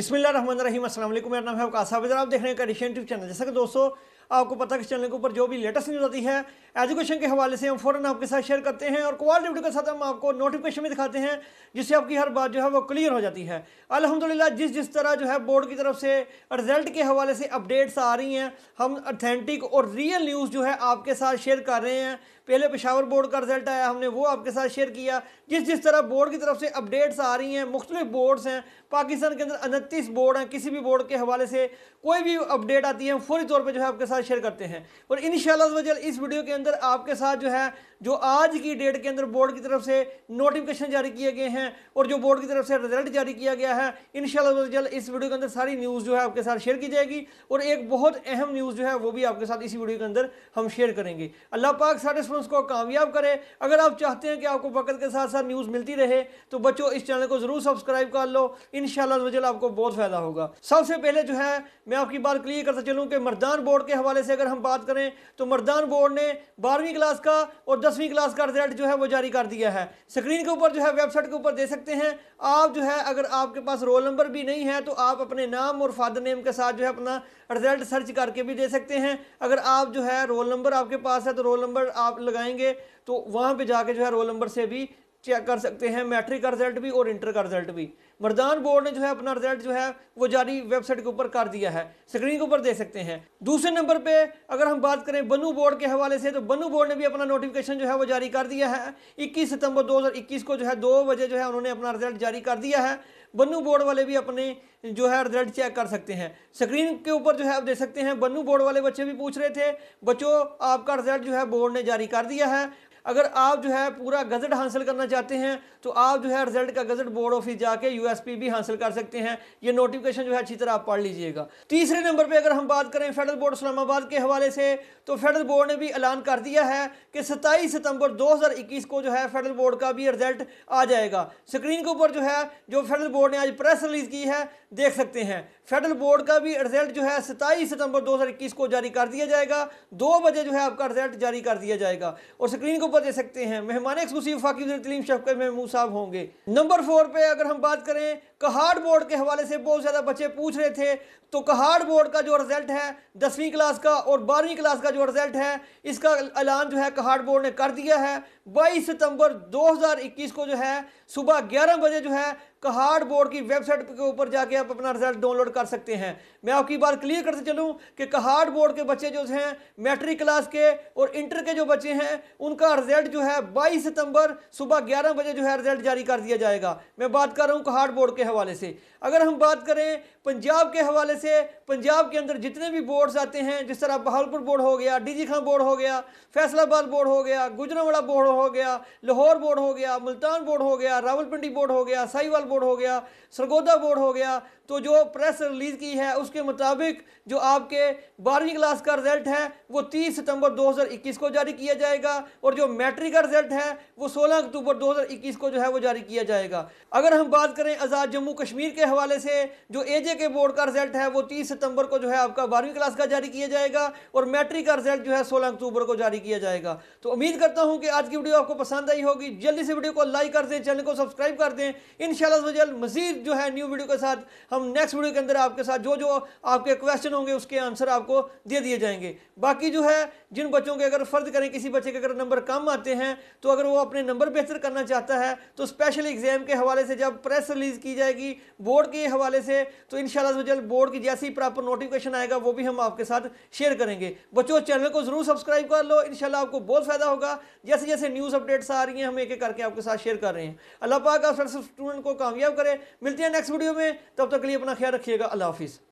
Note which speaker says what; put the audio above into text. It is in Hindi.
Speaker 1: बिसमिल्ल रन रही मेरा नाम है अवकाश साहब आप देख रहे हैं करिशन ट्यूब चैनल जैसा कि दोस्तों आपको पता है कि चैनल के ऊपर जो भी लेटेस्ट न्यूज़ आती है एजुकेशन के हवाले से हम फ़ौरन आपके साथ शेयर करते हैं और क्वालिटी वीडियो के साथ हम आपको नोटिफिकेशन भी दिखाते हैं जिससे आपकी हर बात जो है वो क्लियर हो जाती है अलहमदिल्ला जिस जिस तरह जो है बोर्ड की तरफ से रिजल्ट के हवाले से अपडेट्स आ रही हैं हम अथेंटिक और रियल न्यूज़ जो है आपके साथ शेयर कर रहे हैं पहले पेशावर बोर्ड का रिजल्ट आया हमने वो आपके साथ शेयर किया जिस जिस तरह बोर्ड की तरफ से अपडेट्स आ रही हैं मुख्तलिफ बोर्ड्स हैं पाकिस्तान के अंदर इकतीस बोर्ड हैं किसी भी बोर्ड के हवाले से कोई भी अपडेट आती है फौरी तौर पर जो है आपके साथ शेयर करते हैं और इन शजल इस वीडियो के अंदर आपके साथ जो है जो आज की डेट के अंदर बोर्ड की तरफ से नोटिफिकेशन जारी किए गए हैं और जो बोर्ड की तरफ से रिजल्ट जारी किया गया है इन शजल इस वीडियो के अंदर सारी न्यूज़ जो है आपके साथ शेयर की जाएगी और एक बहुत अहम न्यूज़ जो है वो भी आपके साथ इसी वीडियो के अंदर हम शेयर करेंगे अल्लाह पाक सारे स्टूडेंट्स को कामयाब करे अगर आप चाहते हैं कि आपको वक्त के साथ साथ न्यूज़ मिलती रहे तो बच्चों इस चैनल को ज़रूर सब्सक्राइब कर लो इन आपको बहुत फ़ायदा होगा सबसे पहले जो है मैं आपकी बात क्लियर करता चलूँ कि मरदान बोर्ड के हवाले से अगर हम बात करें तो मरदान बोर्ड ने बारहवीं क्लास का और दसवीं क्लास का रिजल्ट जो है वो जारी कर दिया है स्क्रीन के ऊपर जो है वेबसाइट के ऊपर दे सकते हैं आप जो है अगर आपके पास रोल नंबर भी नहीं है तो आप अपने नाम और फादर नेम के साथ जो है अपना रिजल्ट सर्च करके भी दे सकते हैं अगर आप जो है रोल नंबर आपके पास है तो रोल नंबर आप लगाएंगे तो वहाँ पर जाके जो है रोल नंबर से भी चेक कर सकते हैं मैट्रिक का रिजल्ट भी और इंटर का रिजल्ट भी मरदान बोर्ड ने जो है अपना रिजल्ट जो है वो जारी वेबसाइट के ऊपर कर दिया है स्क्रीन के ऊपर देख सकते हैं दूसरे नंबर पे अगर हम बात करें बनू बोर्ड के हवाले से तो बनू बोर्ड ने भी अपना नोटिफिकेशन जो है वो जारी कर दिया है इक्कीस सितंबर दो को जो है दो बजे जो है उन्होंने अपना रिजल्ट जारी कर दिया है बनू बोर्ड वाले भी अपने जो है रिजल्ट चेक कर सकते हैं स्क्रीन के ऊपर जो है आप देख सकते हैं बनू बोर्ड वाले बच्चे भी पूछ रहे थे बच्चों आपका रिजल्ट जो है बोर्ड ने जारी कर दिया है अगर आप जो है पूरा गजट हासिल करना चाहते हैं तो आप जो है रिजल्ट का गजट बोर्ड ऑफिस जाके यू यूएसपी भी हासिल कर सकते हैं ये नोटिफिकेशन जो है अच्छी तरह आप पढ़ लीजिएगा तीसरे नंबर पर अगर हम बात करें फेडरल बोर्ड इस्लामाबाद के हवाले से तो फेडरल बोर्ड ने भी ऐलान कर दिया है कि सत्ताईस सितंबर 2021 को जो है फेडरल बोर्ड का भी रिजल्ट आ जाएगा स्क्रीन के ऊपर जो है जो फेडरल बोर्ड ने आज प्रेस रिलीज की है देख सकते हैं फेडरल बोर्ड का भी रिजल्ट जो है सताईस सितंबर 2021 को जारी कर दिया जाएगा दो बजे जो है आपका रिजल्ट जारी कर दिया जाएगा और स्क्रीन के ऊपर देख सकते हैं मेहमान एक्सक्लूसिव फाकी तलीम शफकत महमूद साहब होंगे नंबर फोर पे अगर हम बात करें करें कहाड़ बोर्ड के हवाले से बहुत ज़्यादा बच्चे पूछ रहे थे तो कहाड़ बोर्ड का जो रिज़ल्ट है दसवीं क्लास का और बारहवीं क्लास का जो रिज़ल्ट है इसका ऐलान जो है कहाड़ बोर्ड ने कर दिया है बाईस सितंबर 2021 को जो है सुबह ग्यारह बजे जो है कहाड़ बोर्ड की वेबसाइट के ऊपर जाके आप अपना रिजल्ट डाउनलोड कर सकते हैं मैं आपकी बात क्लियर करते चलूँ कि कहाड़ बोर्ड के बच्चे जो हैं मैट्रिक क्लास के और इंटर के जो बच्चे हैं उनका रिजल्ट जो है बाईस सितंबर सुबह ग्यारह बजे जो है रिजल्ट जारी कर दिया जाएगा मैं बात कर रहा हूँ कहाड़ स्मार्ट बोर्ड के हवाले से अगर हम बात करें पंजाब के हवाले से पंजाब के अंदर जितने भी बोर्ड्स आते हैं जिस तरह बहालपुर बोर्ड हो गया डीजी खान बोर्ड हो गया फैसलाबाद बोर्ड हो गया गुजरावाड़ा बोर्ड हो गया लाहौर बोर्ड हो गया मुल्तान बोर्ड हो गया रावलपिंडी बोर्ड हो गया साहिवाल बोर्ड हो गया सरगोदा बोर्ड हो गया तो जो प्रेस रिलीज़ की है उसके मुताबिक जो आपके बारहवीं क्लास का रिजल्ट है वो तीस सितंबर 2021 को जारी किया जाएगा और जो मैट्रिक का रिजल्ट है वो 16 अक्टूबर 2021 को जो है वो जारी किया जाएगा अगर हम बात करें आज़ाद जम्मू कश्मीर के हवाले से जो ए के बोर्ड का रिजल्ट है वो तीस सितंबर को जो है आपका बारहवीं क्लास का जारी किया जाएगा और मैट्रिक का रिजल्ट जो है सोलह अक्टूबर को जारी किया जाएगा तो उम्मीद करता हूं कि आज की वीडियो आपको पसंद आई होगी जल्दी से वीडियो को लाइक कर दें चैनल को सब्सक्राइब कर दें इन शजल मजीद जो है न्यू वीडियो के साथ हम नेक्स्ट वीडियो के अंदर आपके साथ जो जो आपके क्वेश्चन होंगे उसके आंसर आपको दे दिए जाएंगे बाकी जो है जिन बच्चों के अगर फर्द करें किसी बच्चे के अगर नंबर कम आते हैं तो अगर वो अपने नंबर बेहतर करना चाहता है तो स्पेशल एग्ज़ाम के हवाले से जब प्रेस रिलीज़ की जाएगी बोर्ड के हवाले से तो इन शजल बोर्ड की जैसी प्रॉपर नोटिफिकेशन आएगा वो भी हम आपके साथ शेयर करेंगे बच्चों चैनल को ज़रूर सब्सक्राइब कर लो इन आपको बहुत फ़ायदा होगा जैसे जैसे न्यूज़ अपडेट्स आ रही हैं हम एक एक करके आपके साथ शेयर कर रहे हैं अल्लाह पाक स्टूडेंट को कामयाब करें मिलते हैं नेक्स्ट वीडियो में तब तक के लिए अपना ख्याल रखिएगा अल्लाह हाफिज़